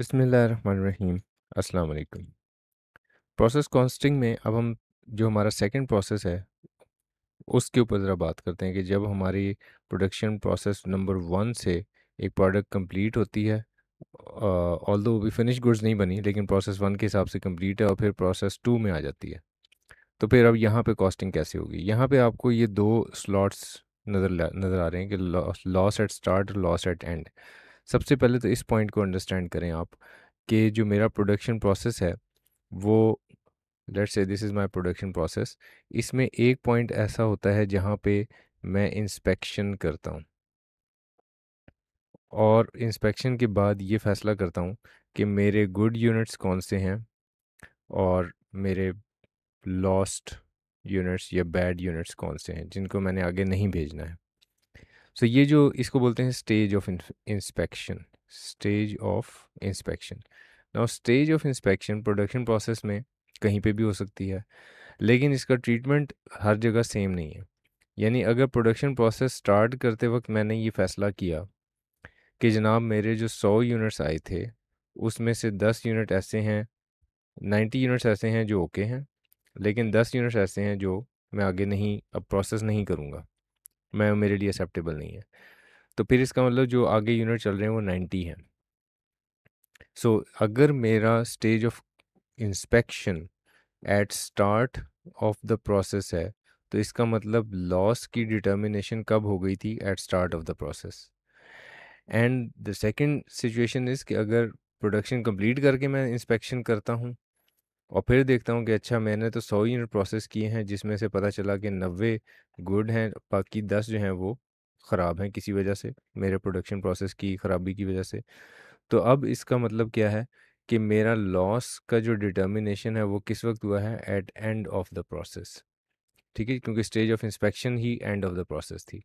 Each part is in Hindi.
बिस्मिल्लाहिर्रहमानिर्रहीम अस्सलाम वालेकुम प्रोसेस कॉन्स्टिंग में अब हम जो हमारा सेकंड प्रोसेस है उसके ऊपर ज़रा बात करते हैं कि जब हमारी प्रोडक्शन प्रोसेस नंबर वन से एक प्रोडक्ट कंप्लीट होती है ऑल दो अभी फिनिश गुड्स नहीं बनी लेकिन प्रोसेस वन के हिसाब से कंप्लीट है और फिर प्रोसेस टू में आ जाती है तो फिर अब यहाँ पर कॉस्टिंग कैसे होगी यहाँ पर आपको ये दो स्लॉट्स नज़र नज़र आ रहे हैं कि loss at start loss at end सबसे पहले तो इस पॉइंट को अंडरस्टैंड करें आप कि जो मेरा प्रोडक्शन प्रोसेस है वो let's say this is my production process इसमें एक पॉइंट ऐसा होता है जहाँ पे मैं इंस्पेक्शन करता हूँ और इंस्पेक्शन के बाद ये फैसला करता हूँ कि मेरे गुड यूनिट्स कौन से हैं और मेरे लॉस्ट यूनिट्स या बैड यूनिट्स कौन से हैं जिनको मैंने आगे नहीं भेजना है सो ये जो इसको बोलते हैं stage of inspection stage of inspection now stage of inspection production process में कहीं पे भी हो सकती है लेकिन इसका ट्रीटमेंट हर जगह सेम नहीं है यानी अगर प्रोडक्शन प्रोसेस स्टार्ट करते वक्त मैंने ये फ़ैसला किया कि जनाब मेरे जो सौ यूनिट्स आए थे उसमें से दस यूनिट ऐसे हैं नाइन्टी यूनिट्स ऐसे हैं जो ओके okay हैं लेकिन दस यूनिट्स ऐसे हैं जो मैं आगे नहीं अब प्रोसेस नहीं करूँगा मैं मेरे लिए एक्सेप्टेबल नहीं है तो फिर इसका मतलब जो आगे यूनिट चल रहे हैं वो नाइन्टी हैं सो अगर मेरा stage of inspection at start of the process है तो इसका मतलब लॉस की डिटर्मिनेशन कब हो गई थी at start of the process and the second situation is कि अगर प्रोडक्शन कंप्लीट करके मैं इंस्पेक्शन करता हूँ और फिर देखता हूँ कि अच्छा मैंने तो सौ यूनिट प्रोसेस किए हैं जिसमें से पता चला कि नब्बे गुड हैं बाकी दस जो हैं वो ख़राब हैं किसी वजह से मेरे प्रोडक्शन प्रोसेस की ख़राबी की वजह से। तो अब इसका मतलब क्या है कि मेरा लॉस का जो डिटर्मिनेशन है वो किस वक़्त हुआ है at end of the process. ठीक है? क्योंकि स्टेज ऑफ़ इंस्पेक्शन ही एंड ऑफ़ द प्रोसेस थी।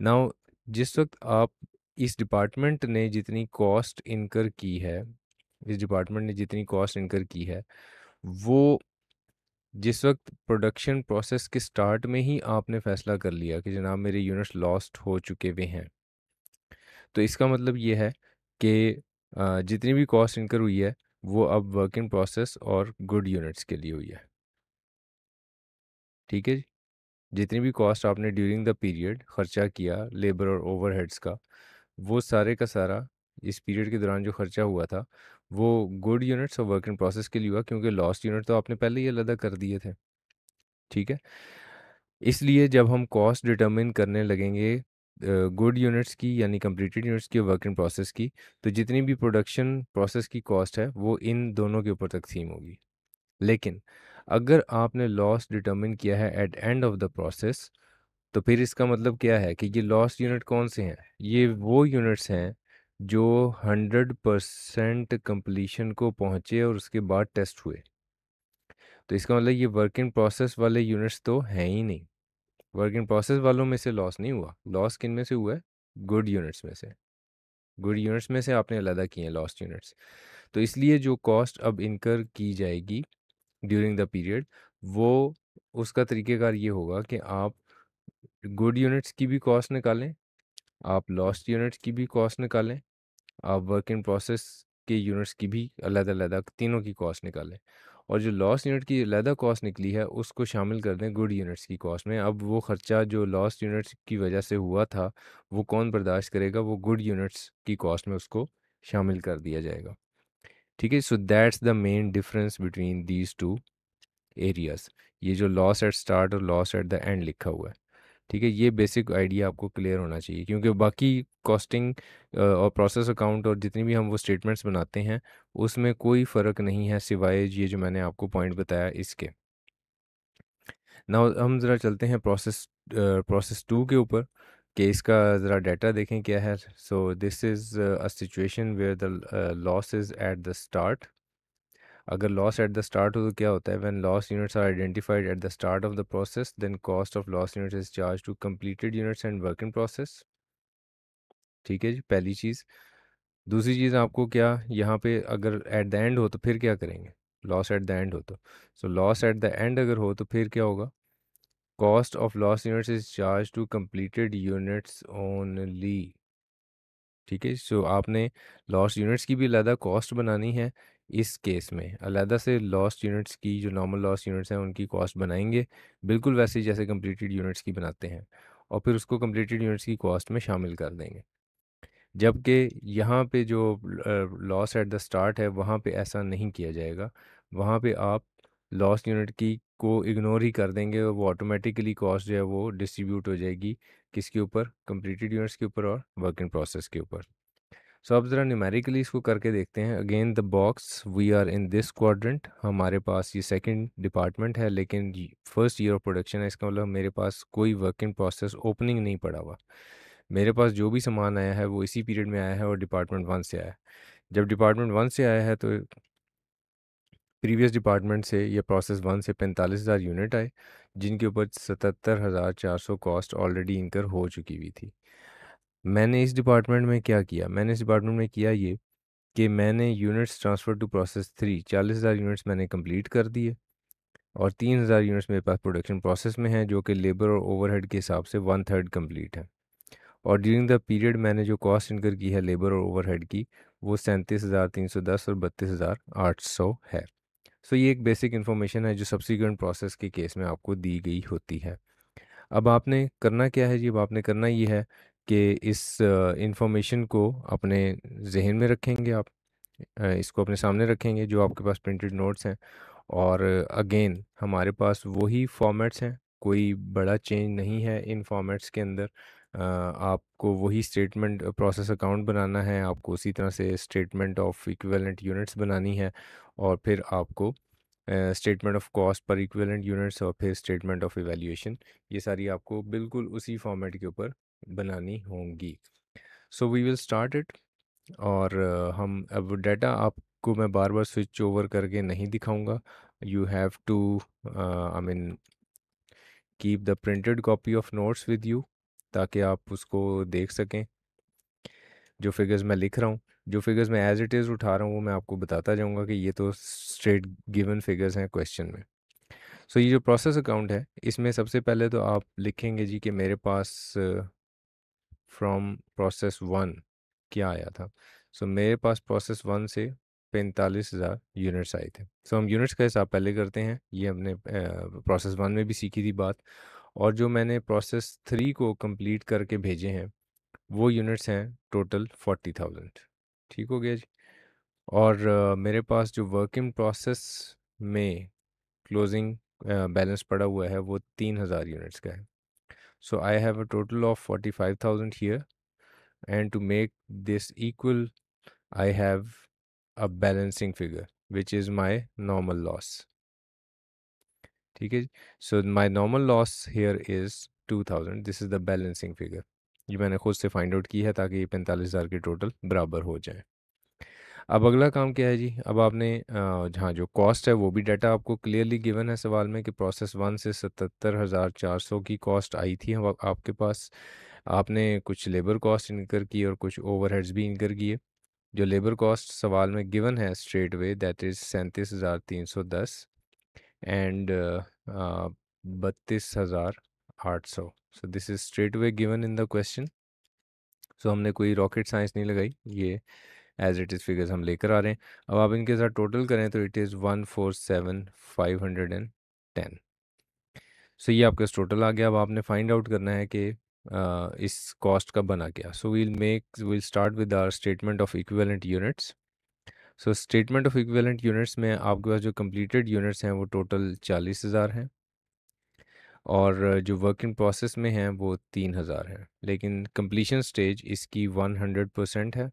नाउ जिस वक़्त आप इस डिपार्टमेंट ने जितनी कॉस्ट इनकर की है, इस डिपार्टमेंट ने जितनी कॉस्ट इनकर की है वो जिस वक्त प्रोडक्शन प्रोसेस के स्टार्ट में ही आपने फ़ैसला कर लिया कि जनाब मेरे यूनिट्स लॉस्ट हो चुके हुए हैं तो इसका मतलब ये है कि जितनी भी कॉस्ट इनकर हुई है वो अब वर्क इन प्रोसेस और गुड यूनिट्स के लिए हुई है ठीक है जी जितनी भी कॉस्ट आपने ड्यूरिंग द पीरियड ख़र्चा किया लेबर और ओवरहेड्स का वो सारे का सारा इस पीरियड के दौरान जो ख़र्चा हुआ था वो गुड यूनिट्स और वर्क इन प्रोसेस के लिए हुआ क्योंकि लॉस्ट यूनिट तो आपने पहले ही अलग कर दिए थे ठीक है इसलिए जब हम कॉस्ट डिटरमिन करने लगेंगे गुड यूनिट्स की यानी कंप्लीटेड यूनिट्स की वर्क इन प्रोसेस की तो जितनी भी प्रोडक्शन प्रोसेस की कॉस्ट है वो इन दोनों के ऊपर तकसीम होगी लेकिन अगर आपने लॉस डिटरमिन किया है at end of the process तो फिर इसका मतलब क्या है कि ये लॉस यूनिट कौन से हैं ये वो यूनिट्स हैं जो हंड्रेड परसेंट कम्प्लीशन को पहुँचे और उसके बाद टेस्ट हुए तो इसका मतलब ये वर्क इन प्रोसेस वाले यूनिट्स तो हैं ही नहीं वर्क इन प्रोसेस वालों में से लॉस नहीं हुआ लॉस किन में से हुआ है गुड यूनिट्स में से गुड यूनिट्स में से आपने अलहदा किए हैं लॉस्ट यूनिट्स तो इसलिए जो कॉस्ट अब इनकर की जाएगी ड्यूरिंग द पीरियड वो उसका तरीक़ेकार ये होगा कि आप गुड यूनिट्स की भी कॉस्ट निकालें आप लॉस्ट यूनिट्स की भी कॉस्ट निकालें आप वर्क इन प्रोसेस के यूनिट्स की भी अलग-अलग तीनों की कॉस्ट निकालें और जो लॉस यूनिट की अलहदा कॉस्ट निकली है उसको शामिल कर दें गुड यूनिट्स की कॉस्ट में अब वो ख़र्चा जो लॉस यूनिट्स की वजह से हुआ था वो कौन बर्दाश्त करेगा वो गुड यूनिट्स की कॉस्ट में उसको शामिल कर दिया जाएगा ठीक है so that's the main difference between these two areas ये जो लॉस एट स्टार्ट और लॉस एट द एंड लिखा हुआ है ठीक है ये बेसिक आइडिया आपको क्लियर होना चाहिए क्योंकि बाकी कॉस्टिंग और प्रोसेस अकाउंट और जितनी भी हम वो स्टेटमेंट्स बनाते हैं उसमें कोई फ़र्क नहीं है सिवाय ये जो मैंने आपको पॉइंट बताया इसके ना हम ज़रा चलते हैं प्रोसेस प्रोसेस टू के ऊपर कि इसका ज़रा डाटा देखें क्या है so this is a situation where the loss is at the start अगर लॉस एट द स्टार्ट हो तो क्या होता है when loss units are identified at the start of the process then cost of loss units is charge to completed units and work in process ठीक है जी पहली चीज़ दूसरी चीज़ आपको क्या यहाँ पे अगर एट द एंड हो तो फिर क्या करेंगे लॉस एट द एंड हो तो so loss at the end अगर हो तो फिर क्या होगा cost of loss units is charge to completed units only ठीक है सो आपने लॉस यूनिट्स की भी अलहदा कॉस्ट बनानी है इस केस में अलहदा से लॉस्ट यूनिट्स की जो नॉर्मल लॉस्ट यूनिट्स हैं उनकी कॉस्ट बनाएंगे बिल्कुल वैसे ही जैसे कम्प्लीटेड यूनिट्स की बनाते हैं और फिर उसको कम्प्लीटेड यूनिट्स की कॉस्ट में शामिल कर देंगे जबकि यहाँ पे जो लॉस एट द स्टार्ट है वहाँ पे ऐसा नहीं किया जाएगा वहाँ पे आप लॉस यूनिट की को इग्नोर ही कर देंगे और वो ऑटोमेटिकली कॉस्ट जो है वो डिस्ट्रीब्यूट हो जाएगी किसके ऊपर कम्प्लीटेड यूनिट्स के ऊपर और वर्क इन प्रोसेस के ऊपर सो अब ज़रा न्यूमेरिकली इसको करके देखते हैं again the box we are in this quadrant हमारे पास ये सेकंड डिपार्टमेंट है लेकिन फर्स्ट ईयर ऑफ प्रोडक्शन है इसका मतलब मेरे पास कोई वर्किंग प्रोसेस ओपनिंग नहीं पड़ा हुआ मेरे पास जो भी सामान आया है वो इसी पीरियड में आया है और डिपार्टमेंट वन से आया है जब डिपार्टमेंट वन से आया है तो प्रीवियस डिपार्टमेंट से या प्रोसेस वन से पैंतालीस हज़ार यूनिट आए जिनके ऊपर सतहत्तर हज़ार चार सौ कॉस्ट ऑलरेडी इनकर हो चुकी हुई थी मैंने इस डिपार्टमेंट में क्या किया मैंने इस डिपार्टमेंट में किया ये कि मैंने units transfer to process three चालीस हज़ार यूनिट्स मैंने कंप्लीट कर दिए और तीन हज़ार यूनिट्स मेरे पास प्रोडक्शन प्रोसेस में हैं जो कि लेबर और ओवरहेड के हिसाब से वन थर्ड कंप्लीट है और ड्यूरिंग द पीरियड मैंने जो कॉस्ट इनकर की है लेबर और ओवरहेड की वो सैंतीस हज़ार तीन सौ दस और बत्तीस हज़ार आठ सौ है सो ये एक बेसिक इन्फॉर्मेशन है जो सब्सिक्वेंट प्रोसेस के केस में आपको दी गई होती है अब आपने करना क्या है जी अब आपने करना ये है कि इस इंफॉर्मेशन को अपने ज़हन में रखेंगे आप इसको अपने सामने रखेंगे जो आपके पास प्रिंटेड नोट्स हैं और अगेन हमारे पास वही फॉर्मेट्स हैं कोई बड़ा चेंज नहीं है इन फॉर्मेट्स के अंदर आपको वही स्टेटमेंट प्रोसेस अकाउंट बनाना है आपको उसी तरह से स्टेटमेंट ऑफ इक्विवेलेंट यूनिट्स बनानी है और फिर आपको statement of cost per equivalent units और फिर स्टेटमेंट ऑफ इवैल्यूएशन ये सारी आपको बिल्कुल उसी फॉर्मेट के ऊपर बनानी होंगी so we will start it और हम अब डाटा आपको मैं बार बार स्विच ओवर करके नहीं दिखाऊंगा you have to I mean keep the printed copy of notes with you ताकि आप उसको देख सकें जो फिगर्स मैं लिख रहा हूँ जो फिगर्स मैं एज इट इज़ उठा रहा हूँ वो मैं आपको बताता जाऊँगा कि ये तो स्ट्रेट गिवन फिगर्स हैं क्वेश्चन में सो so, ये जो प्रोसेस अकाउंट है इसमें सबसे पहले तो आप लिखेंगे जी कि मेरे पास फ्रॉम प्रोसेस वन क्या आया था सो so, मेरे पास प्रोसेस वन से पैंतालीस हज़ार यूनिट्स आए थे सो so, हम यूनिट्स का हिसाब पहले करते हैं ये हमने प्रोसेस वन में भी सीखी थी बात और जो मैंने प्रोसेस थ्री को कंप्लीट करके भेजे हैं वो यूनिट्स हैं टोटल फोर्टी थाउजेंड ठीक हो गया जी और uh, मेरे पास जो वर्किंग प्रोसेस में क्लोजिंग बैलेंस पड़ा हुआ है वो तीन हज़ार यूनिट्स का है So I have a total of 45,000 here. And to make this equal, I have a balancing figure, which is my normal loss. Okay. So my normal loss here is 2000. This is the balancing figure. ये मैंने खुद से फाइंड आउट की है ताकि ये पैंतालीस हज़ार के टोटल बराबर हो जाए अब अगला काम क्या है जी अब आपने जहाँ जो कॉस्ट है वो भी डाटा आपको क्लियरली गिवन है सवाल में कि प्रोसेस वन से सतहत्तर हज़ार चार सौ की कॉस्ट आई थी आपके पास आपने कुछ लेबर कॉस्ट इनकर की और कुछ ओवरहेड्स भी इनकर किए जो लेबर कॉस्ट सवाल में गिवन है स्ट्रेट वे दैट इज़ सैंतीस हज़ार तीन सौ दस एंड बत्तीस हज़ार आठ सौ so this is straight way given in the question so हमने कोई रॉकेट साइंस नहीं लगाई ये एज इट इज़ फिगर्स हम लेकर आ रहे हैं अब आप इनके साथ टोटल करें तो it is one four seven five hundred and ten so ये आपका टोटल आ गया अब आपने फाइंड आउट करना है कि uh, इस कॉस्ट का बना क्या so we'll make we'll start with our statement of equivalent units so statement of equivalent units में आपके पास जो कम्प्लीटेड यूनिट्स हैं वो टोटल चालीस हज़ार हैं और जो वर्क इन प्रोसेस में हैं वो तीन हज़ार हैं लेकिन कम्प्लीशन स्टेज इसकी वन हंड्रेड परसेंट है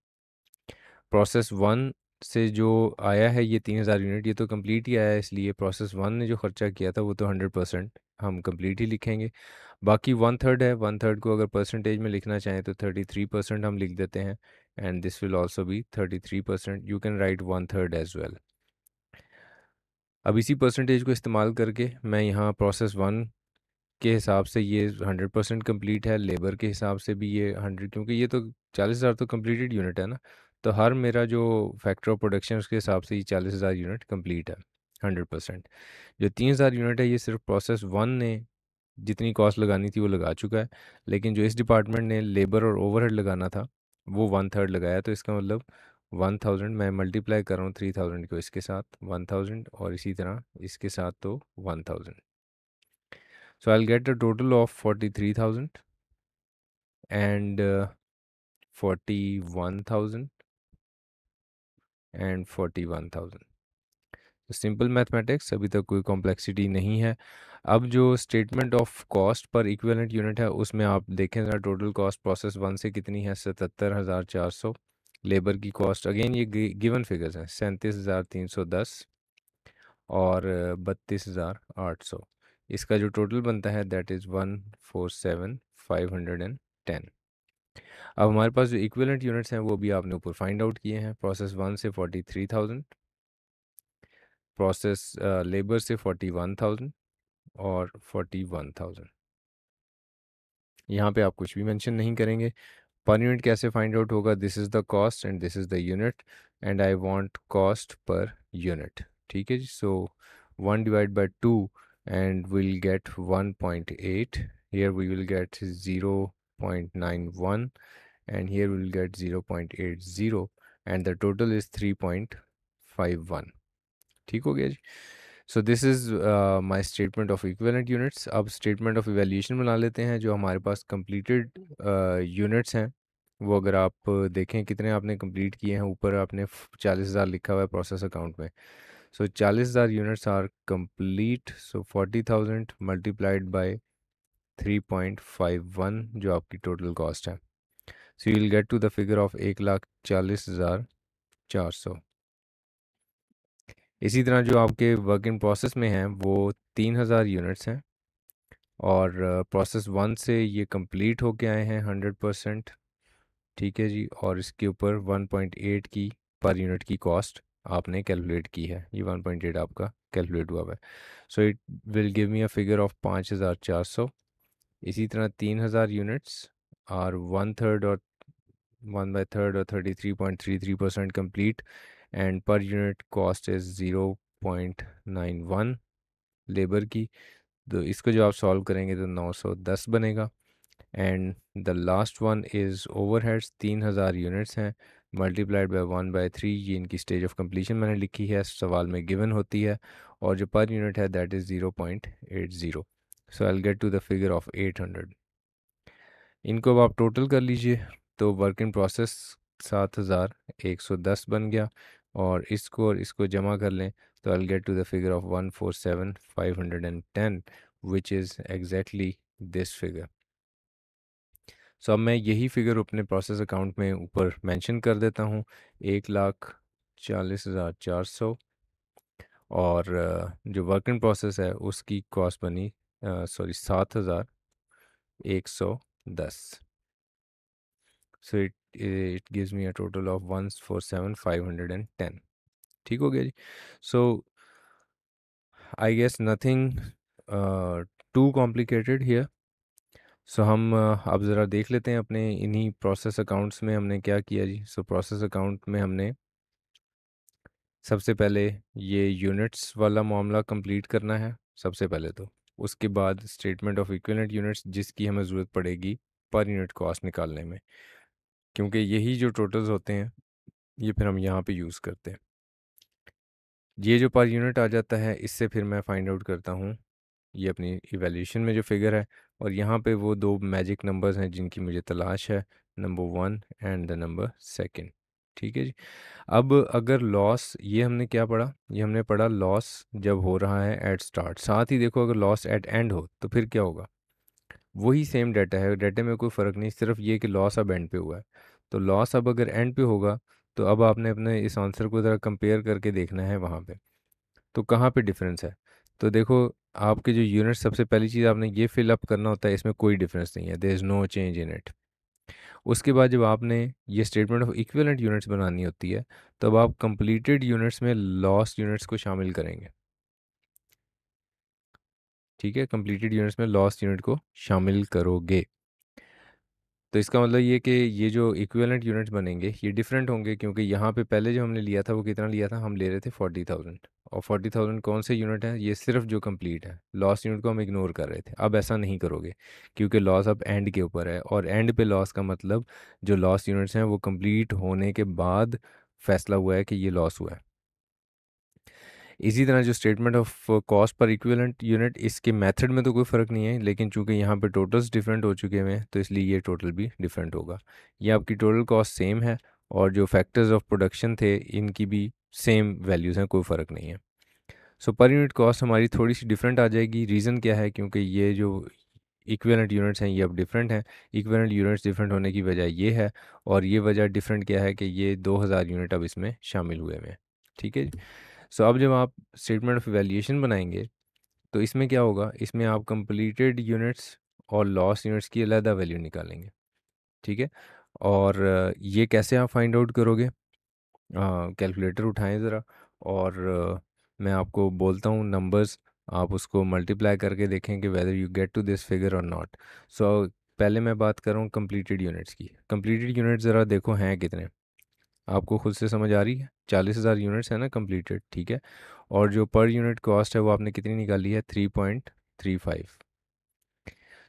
प्रोसेस वन से जो आया है ये तीन हज़ार यूनिट ये तो कम्प्लीट ही आया है इसलिए प्रोसेस वन ने जो ख़र्चा किया था वो तो हंड्रेड परसेंट हम कम्प्लीट ही लिखेंगे बाकी वन थर्ड है वन थर्ड को अगर परसेंटेज में लिखना चाहें तो थर्टी थ्री परसेंट हम लिख देते हैं and this will also be thirty three percent you can write one third as well अब इसी परसेंटेज को इस्तेमाल करके मैं यहाँ प्रोसेस वन के हिसाब से ये हंड्रेड परसेंट कम्प्लीट है लेबर के हिसाब से भी ये हंड्रेड क्योंकि ये तो चालीस हज़ार तो कम्प्लीटेड यूनिट है ना तो हर मेरा जो फैक्टर ऑफ प्रोडक्शन उसके हिसाब से ये चालीस हज़ार यूनिट कंप्लीट है हंड्रेड परसेंट जो तीन हज़ार यूनिट है ये सिर्फ प्रोसेस वन ने जितनी कॉस्ट लगानी थी वो लगा चुका है लेकिन जो इस डिपार्टमेंट ने लेबर और ओवरहेड लगाना था वो वन थर्ड लगाया तो इसका मतलब वन थाउजेंड मैं मल्टीप्लाई कर रहा हूँ थ्री थाउजेंड को इसके साथ वन थाउजेंड और इसी तरह इसके साथ तो one thousand so I get a total of forty three thousand and forty one thousand and forty one thousand तो सिंपल मैथमेटिक्स अभी तक कोई कॉम्प्लेक्सिटी नहीं है अब जो statement of cost per equivalent unit है उसमें आप देखें ज़रा टोटल कॉस्ट प्रोसेस वन से कितनी है सतहत्तर हज़ार चार सौ लेबर की कॉस्ट अगेन ये गिवन फिगर्स हैं सैंतीस हज़ार तीन सौ दस और बत्तीस हज़ार आठ सौ इसका जो टोटल बनता है that is one four seven five hundred and ten अब हमारे पास जो इक्वलेंट यूनिट्स हैं वो भी आपने ऊपर फाइंड आउट किए हैं प्रोसेस वन से forty three thousand process labour से फोर्टी वन थाउजेंड और फोर्टी वन थाउजेंड यहाँ पे आप कुछ भी मेंशन नहीं करेंगे पर यूनिट कैसे फाइंड आउट होगा this is the cost and this is the unit and I want cost per unit ठीक है जी so one divide by two and will get one point eight here we will get zero 0.91 and here we'll get 0.80 and the total is 3.51 theek ho gaya ji so this is uh, my statement of equivalent units ab statement of evaluation bana lete hain jo hamare paas completed uh, units hain वो अगर आप देखें कितने आपने कंप्लीट किए हैं ऊपर आपने चालीस हज़ार लिखा हुआ है प्रोसेस अकाउंट में सो चालीस हज़ार units are complete so forty thousand multiplied by three point five one जो आपकी टोटल कॉस्ट है so you will get to the figure of एक लाख चालीस हज़ार चार सौ इसी तरह जो आपके वर्क इन प्रोसेस में हैं वो तीन हज़ार यूनिट्स हैं और प्रोसेस uh, वन से ये कंप्लीट होके आए हैं हंड्रेड परसेंट ठीक है जी और इसके ऊपर वन पॉइंट एट की पर यूनिट की कॉस्ट आपने कैलकुलेट की है ये वन पॉइंट एट आपका कैलकुलेट हुआ है so it will give me a figure of पाँच हज़ार चार सौ इसी तरह तीन हज़ार यूनिट्स आर वन थर्ड और वन बाई थर्ड और thirty three point three three percent complete and per unit cost is zero point nine one labour की तो इसको जब आप सॉल्व करेंगे तो नौ सौ दस बनेगा and the last one is overheads तीन हज़ार यूनिट्स हैं multiplied by one by three ये इनकी स्टेज ऑफ कम्प्लीशन मैंने लिखी है सवाल में गिवन होती है और जो पर यूनिट है that is zero point eight zero so I get to the figure of eight hundred इनको अब आप टोटल कर लीजिए तो वर्क इन प्रोसेस सात हज़ार एक सौ दस बन गया और इसको और इसको जमा कर लें तो I get to the figure of one four seven five hundred and ten which is exactly this figure so अब मैं यही फिगर अपने प्रोसेस अकाउंट में ऊपर मेंशन कर देता हूँ एक लाख चालीस हज़ार चार सौ और जो वर्क इन प्रोसेस है उसकी कॉस्ट बनी सॉरी सात हज़ार एक सौ दस so it it gives me a total of one four seven five hundred and ten ठीक हो गया जी so I guess nothing too complicated here so हम अब ज़रा देख लेते हैं अपने इन्हीं प्रोसेस अकाउंट्स में हमने क्या किया जी सो प्रोसेस अकाउंट में हमने सबसे पहले ये यूनिट्स वाला मामला कंप्लीट करना है सबसे पहले तो उसके बाद स्टेटमेंट ऑफ इक्विलेंट यूनिट्स जिसकी हमें ज़रूरत पड़ेगी पर यूनिट कॉस्ट निकालने में क्योंकि यही जो टोटल्स होते हैं ये फिर हम यहाँ पे यूज़ करते हैं ये जो पर यूनिट आ जाता है इससे फिर मैं फाइंड आउट करता हूँ ये अपनी इवेल्यूशन में जो फिगर है और यहाँ पे वो दो मैजिक नंबर्स हैं जिनकी मुझे तलाश है number one and the number second ठीक है जी अब अगर लॉस ये हमने क्या पढ़ा ये हमने पढ़ा लॉस जब हो रहा है एट स्टार्ट साथ ही देखो अगर लॉस एट एंड हो तो फिर क्या होगा वही सेम डाटा है डाटा में कोई फ़र्क नहीं सिर्फ ये कि लॉस अब एंड पे हुआ है तो लॉस अब अगर एंड पे होगा तो अब आपने अपने इस आंसर को ज़रा कंपेयर करके देखना है वहाँ पे तो कहाँ पे डिफरेंस है तो देखो आपके जो यूनिट सबसे पहली चीज़ आपने ये फिलअप करना होता है इसमें कोई डिफरेंस नहीं है there is no change in it उसके बाद जब आपने ये स्टेटमेंट ऑफ इक्विवेलेंट यूनिट्स बनानी होती है तब आप कंप्लीटेड यूनिट्स में लॉस्ट यूनिट्स को शामिल करेंगे ठीक है कंप्लीटेड यूनिट्स में लॉस्ट यूनिट को शामिल करोगे तो इसका मतलब ये कि ये जो इक्विवेलेंट यूनिट्स बनेंगे ये डिफरेंट होंगे क्योंकि यहाँ पे पहले जो हमने लिया था वो कितना लिया था हम ले रहे थे फोर्टी थाउजेंड और फोर्टी थाउजेंड कौन से यूनिट हैं ये सिर्फ जो कंप्लीट है लॉस यूनिट को हम इग्नोर कर रहे थे अब ऐसा नहीं करोगे क्योंकि लॉस अब एंड के ऊपर है और एंड पे लॉस का मतलब जो लॉस यूनिट्स हैं वो कम्प्लीट होने के बाद फैसला हुआ है कि ये लॉस हुआ है इसी तरह जो statement of cost per equivalent unit इसके मेथड में तो कोई फ़र्क नहीं है लेकिन चूंकि यहाँ पे टोटल्स डिफरेंट हो चुके हैं तो इसलिए ये टोटल भी डिफरेंट होगा ये आपकी टोटल कॉस्ट सेम है और जो फैक्टर्स ऑफ प्रोडक्शन थे इनकी भी सेम वैल्यूज़ हैं कोई फ़र्क नहीं है सो पर यूनिट कॉस्ट हमारी थोड़ी सी डिफरेंट आ जाएगी रीज़न क्या है क्योंकि ये जो इक्विवेलेंट यूनिट्स हैं ये अब डिफरेंट हैं इक्विवेलेंट यूनिट्स डिफरेंट होने की वजह ये है और ये वजह डिफरेंट क्या है कि ये 2000 यूनिट अब इसमें शामिल हुए हुए हैं ठीक है सो अब जब आप स्टेटमेंट ऑफ वैल्यूएशन बनाएंगे तो इसमें क्या होगा इसमें आप कंप्लीटेड यूनिट्स और लॉस यूनिट्स की अलहदा वैल्यू निकालेंगे ठीक है और ये कैसे आप फाइंड आउट करोगे कैलकुलेटर उठाएं ज़रा और आ, मैं आपको बोलता हूँ नंबर्स आप उसको मल्टीप्लाई करके देखें कि whether you get to this figure और नॉट सो पहले मैं बात करूँ रहा कम्प्लीटेड यूनिट्स की कम्प्लीटेड यूनिट ज़रा देखो हैं कितने आपको खुद से समझ आ रही है चालीस हज़ार यूनिट्स है ना कंप्लीटेड ठीक है और जो पर यूनिट कॉस्ट है वो आपने कितनी निकाली है three point three five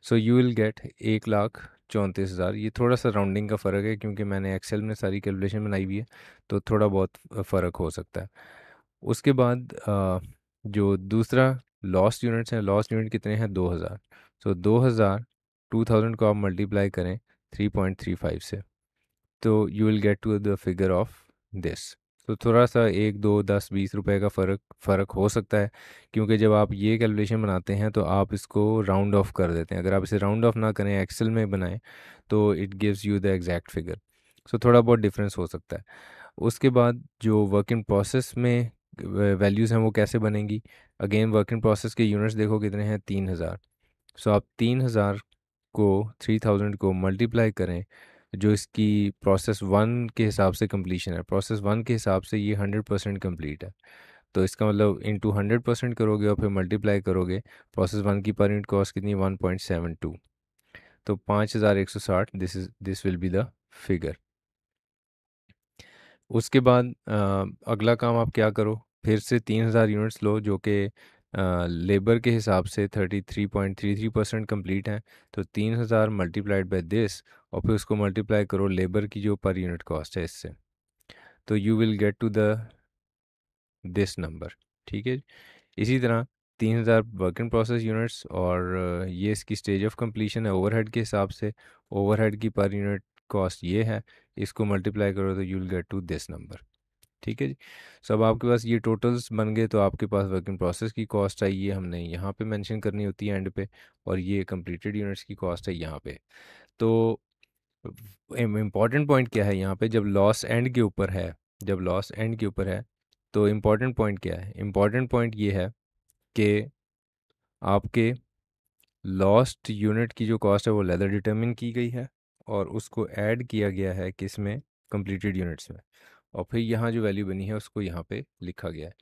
so you will get एक लाख चौंतीस हज़ार ये थोड़ा सा राउंडिंग का फ़र्क है क्योंकि मैंने एक्सेल में सारी कैलकुलेशन बनाई हुई है तो थोड़ा बहुत फ़र्क हो सकता है उसके बाद जो दूसरा लॉस्ट यूनिट्स हैं लॉस्ट यूनिट कितने हैं दो हज़ार सो दो हज़ार टू थाउजेंड को आप मल्टीप्लाई करें थ्री पॉइंट थ्री फाइव से तो you will get to the figure of this तो थोड़ा सा एक दो दस बीस रुपए का फ़र्क फ़र्क हो सकता है क्योंकि जब आप ये कैलकुलेशन बनाते हैं तो आप इसको राउंड ऑफ कर देते हैं अगर आप इसे राउंड ऑफ ना करें एक्सेल में बनाएं तो it gives you the exact figure so थोड़ा बहुत डिफरेंस हो सकता है उसके बाद जो वर्क इन प्रोसेस में वैल्यूज़ हैं वो कैसे बनेंगी अगेन वर्क इन प्रोसेस के यूनिट्स देखो कितने हैं तीन हज़ार सो आप तीन हज़ार को थ्री थाउजेंड को मल्टीप्लाई करें जो इसकी प्रोसेस वन के हिसाब से कम्प्लीशन है प्रोसेस वन के हिसाब से ये हंड्रेड परसेंट कम्प्लीट है तो इसका मतलब इन टू हंड्रेड परसेंट करोगे और फिर मल्टीप्लाई करोगे प्रोसेस वन की पर यूनिट कॉस्ट कितनी वन पॉइंट सेवन टू तो पाँच हज़ार एक सौ साठ this is this will be the figure उसके बाद आ, अगला काम आप क्या करो फिर से तीन हज़ार यूनिट्स लो जो कि लेबर के हिसाब से 33.33 परसेंट कम्प्लीट हैं तो 3000 मल्टीप्लाइड बाई दिस और फिर उसको मल्टीप्लाई करो लेबर की जो पर यूनिट कॉस्ट है इससे तो you will get to the this number ठीक है इसी तरह 3000 वर्क इन प्रोसेस यूनिट्स और ये इसकी स्टेज ऑफ कंप्लीशन है ओवरहेड के हिसाब से ओवरहेड की पर यूनिट कॉस्ट ये है इसको मल्टीप्लाई करो तो you will get to this number ठीक है जी सो अब आपके पास ये टोटल्स बन गए तो आपके पास वर्किंग प्रोसेस की कॉस्ट आई ये हमने यहाँ पे मेंशन करनी होती है एंड पे और ये कंप्लीटेड यूनिट्स की कॉस्ट है यहाँ पे तो इम्पॉर्टेंट पॉइंट क्या है यहाँ पे जब लॉस एंड के ऊपर है जब लॉस एंड के ऊपर है तो इम्पॉर्टेंट पॉइंट क्या है इम्पॉर्टेंट पॉइंट ये है कि आपके लॉस्ट यूनिट की जो कॉस्ट है वो लेदर डिटर्मिन की गई है और उसको ऐड किया गया है किस में कम्प्लीटेड यूनिट्स में और फिर यहाँ जो वैल्यू बनी है उसको यहाँ पे लिखा गया है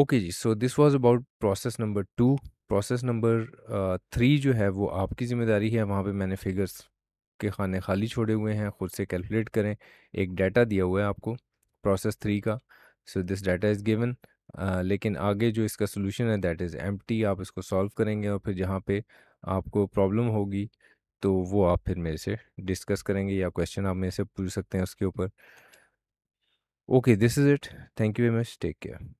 ओके जी so this was about process number two process number three जो है वो आपकी ज़िम्मेदारी है वहाँ पे मैंने फिगर्स के खाने खाली छोड़े हुए हैं ख़ुद से कैलकुलेट करें एक डाटा दिया हुआ है आपको प्रोसेस थ्री का so this data is given लेकिन आगे जो इसका सोल्यूशन है दैट इज़ एम आप इसको सॉल्व करेंगे और फिर जहाँ पे आपको प्रॉब्लम होगी तो वो आप फिर मेरे से डिस्कस करेंगे या क्वेश्चन आप मेरे से पूछ सकते हैं उसके ऊपर okay this is it thank you very much take care